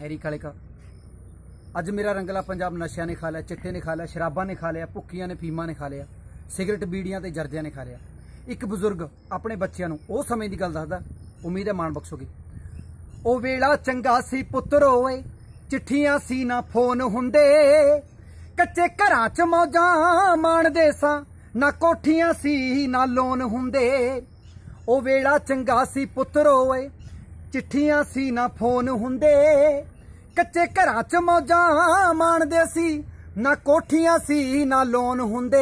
Harry ਖਾਲੇ ਕਾ ਅੱਜ ਮੇਰਾ ਰੰਗਲਾ ਪੰਜਾਬ ਨਸ਼ਿਆਂ ਨੇ ਖਾ ਲਿਆ ਚਿੱਟੇ ਨੇ ਖਾ ਲਿਆ ਸ਼ਰਾਬਾਂ ਨੇ ਖਾ ਲਿਆ ਭੁੱਕੀਆਂ ਨੇ ਫੀਮਾਂ ਨੇ ਖਾ ਲਿਆ ਸਿਗਰਟ ਬੀੜੀਆਂ ਤੇ ਜਰਦਿਆਂ ਨੇ ਖਾ ਲਿਆ ਇੱਕ ਬਜ਼ੁਰਗ ਆਪਣੇ ਬੱਚਿਆਂ ਨੂੰ ਉਹ ਸਮੇਂ ਦੀ ਗੱਲ ਦੱਸਦਾ ਉਮੀਦ ਹੈ ਮਾਣ ਬਖਸ਼ੋਗੇ ਉਹ ਵੇਲਾ ਚੰਗਾ ਸੀ ਪੁੱਤਰ ਓਏ ਚਿੱਠੀਆਂ ਸੀ ਨਾ ਫੋਨ ਹੁੰਦੇ ਕੱਚੇ ਘਰਾਂ 'ਚ ਮੌਜਾਂ ਮਾਣਦੇ ਸਾਂ ਨਾ ਕੋਠੀਆਂ ਸੀ ਨਾ ਲੋਨ ਹੁੰਦੇ ਉਹ ਵੇਲਾ ਚੰਗਾ ਸੀ ਪੁੱਤਰ ਓਏ ਚਿੱਠੀਆਂ ਸੀ ਨਾ ਫੋਨ ਹੁੰਦੇ ਕੱਚੇ ਘਰਾਂ 'ਚ ਮੌਜਾਂ ਮਾਣਦੇ ਸੀ ਨਾ ਕੋਠੀਆਂ ਸੀ ਨਾ ਲੋਨ ਹੁੰਦੇ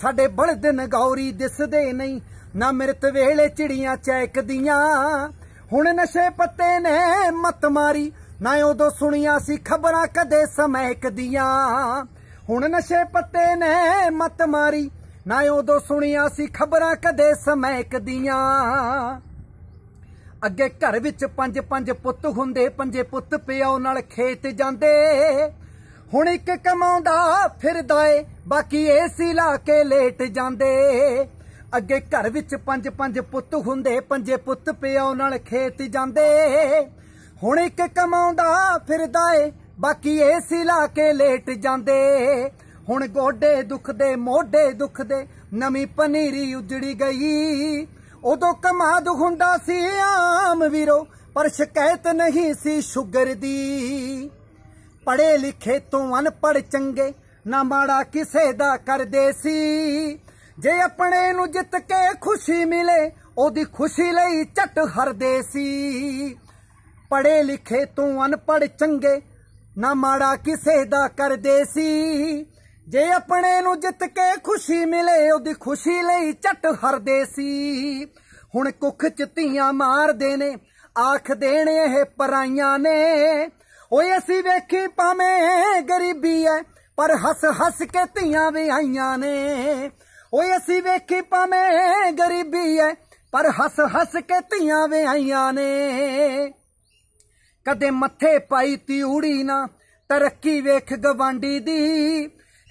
ਸਾਡੇ ਬਲਦ ਨਗੌਰੀ ਦਿਸਦੇ ਨਹੀਂ ਨਾ ਮਿਰਤ ਵੇਲੇ ਚਿੜੀਆਂ ਚੈਕਦੀਆਂ ਹੁਣ ਨਸ਼ੇ ਪੱਤੇ ਨੇ ਮਤ ਮਾਰੀ ਨਾ ਉਦੋਂ ਸੁਣੀਆਂ ਸੀ ਖਬਰਾਂ ਕਦੇ ਸਮੈਕ ਦੀਆਂ ਹੁਣ ਨਸ਼ੇ ਪੱਤੇ ਨੇ ਮਤ ਮਾਰੀ ਨਾ ਉਦੋਂ ਸੁਣੀਆਂ ਸੀ ਖਬਰਾਂ ਕਦੇ ਸਮੈਕ ਦੀਆਂ ਅੱਗੇ ਘਰ ਵਿੱਚ ਪੰਜ ਪੰਜ ਪੁੱਤ ਹੁੰਦੇ ਪੰਜੇ ਪੁੱਤ ਪਿਓ ਨਾਲ ਖੇਤ ਜਾਂਦੇ ਹੁਣ ਇੱਕ ਕਮਾਉਂਦਾ ਫਿਰਦਾ ਏ ਬਾਕੀ ਏਸੀ ਲਾ ਕੇ ਲੇਟ ਜਾਂਦੇ ਅੱਗੇ ਘਰ ਵਿੱਚ ਪੰਜ ਪੰਜ ਪੁੱਤ ਹੁੰਦੇ ਪੰਜੇ ਪੁੱਤ ਪਿਓ ਨਾਲ ਖੇਤ ਜਾਂਦੇ ਹੁਣ ਇੱਕ ਕਮਾਉਂਦਾ ਫਿਰਦਾ ਏ ਬਾਕੀ ਏਸੀ ਲਾ ਕੇ ਲੇਟ ਜਾਂਦੇ ਹੁਣ ਗੋਡੇ ਦੁਖਦੇ ਮੋਢੇ ਦੁਖਦੇ ਨਵੀਂ ਪਨੀਰੀ ਉਜੜੀ ਗਈ ਉਦੋਂ ਕਮਾ ਦੁਖੁੰਡਾ ਸੀ ਆਮ ਵੀਰੋ ਪਰ ਸ਼ਿਕਾਇਤ ਨਹੀਂ ਸੀ ਸ਼ੂਗਰ ਦੀ ਪੜੇ ਲਿਖੇ ਤੋਂ ਅਨਪੜ ਚੰਗੇ ਨਾ ਮਾੜਾ ਕਿਸੇ ਦਾ ਕਰਦੇ ਸੀ ਜੇ ਆਪਣੇ ਨੂੰ ਜਿੱਤ ਕੇ ਖੁਸ਼ੀ ਮਿਲੇ ਉਹਦੀ ਖੁਸ਼ੀ ਲਈ ਝਟ ਹਰਦੇ ਸੀ ਪੜੇ ਲਿਖੇ ਤੋਂ ਅਨਪੜ ਚੰਗੇ ਨਾ ਮਾੜਾ ਕਿਸੇ ਦਾ ਕਰਦੇ ਸੀ ਜੇ ਆਪਣੇ ਨੂੰ ਜਿੱਤ ਕੇ ਖੁਸ਼ੀ ਮਿਲੇ ਉਹਦੀ ਖੁਸ਼ੀ ਲਈ ਛੱਟ ਹਰਦੇ ਸੀ ਹੁਣ ਕੁੱਖ ਚ ਧੀਆਂ ਮਾਰਦੇ ਨੇ ਆਖ ਦੇਣ ਇਹ ਪਰਾਈਆਂ ਨੇ ਓਏ ਅਸੀਂ ਵੇਖੀ ਪਾਵੇਂ ਗਰੀਬੀ ਐ ਪਰ ਹੱਸ ਹੱਸ ਕੇ ਧੀਆਂ ਆਈਆਂ ਨੇ ਓਏ ਅਸੀਂ ਵੇਖੀ ਪਾਵੇਂ ਗਰੀਬੀ ਐ ਪਰ ਹੱਸ ਹੱਸ ਕੇ ਧੀਆਂ ਆਈਆਂ ਨੇ ਕਦੇ ਮੱਥੇ ਪਾਈ ਉੜੀ ਨਾ ਤਰੱਕੀ ਵੇਖ ਗਵਾਂਡੀ ਦੀ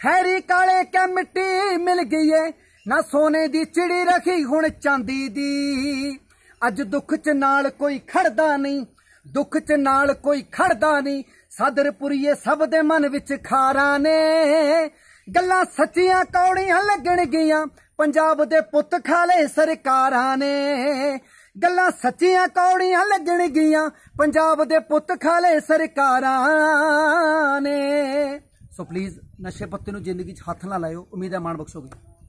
ਹੈਰੀ ਕਾਲੇ ਕੇ ਮਿੱਟੀ ਮਿਲ ਗਈ ਏ ਨਾ ਸੋਨੇ ਦੀ ਚਿੜੀ ਰਖੀ ਹੁਣ ਚਾਂਦੀ ਦੀ ਅੱਜ ਦੁੱਖ ਚ ਨਾਲ ਕੋਈ ਖੜਦਾ ਨਹੀਂ ਦੁੱਖ ਚ ਨਾਲ ਕੋਈ ਖੜਦਾ ਨਹੀਂ ਸਦਰਪੁਰੀਏ ਸਭ ਦੇ ਮਨ ਵਿੱਚ ਖਾਰਾ ਨੇ ਗੱਲਾਂ ਸੱਚੀਆਂ ਕੌੜੀਆਂ ਲੱਗਣ ਗਈਆਂ ਪੰਜਾਬ ਦੇ ਪੁੱਤ ਖਾਲੇ ਸਰਕਾਰਾਂ ਨੇ ਗੱਲਾਂ ਸੱਚੀਆਂ ਕੌੜੀਆਂ ਲੱਗਣ ਗਈਆਂ ਪੰਜਾਬ ਦੇ ਪੁੱਤ ਖਾਲੇ ਸਰਕਾਰਾਂ ਸੋ ਪਲੀਜ਼ ਨਸ਼ੇ ਪੱਤੇ ਨੂੰ ਜ਼ਿੰਦਗੀ 'ਚ ਹੱਥ ਨਾ ਲਾਇਓ ਉਮੀਦ ਹੈ ਮਾਣ ਬਖਸ਼ੋਗੇ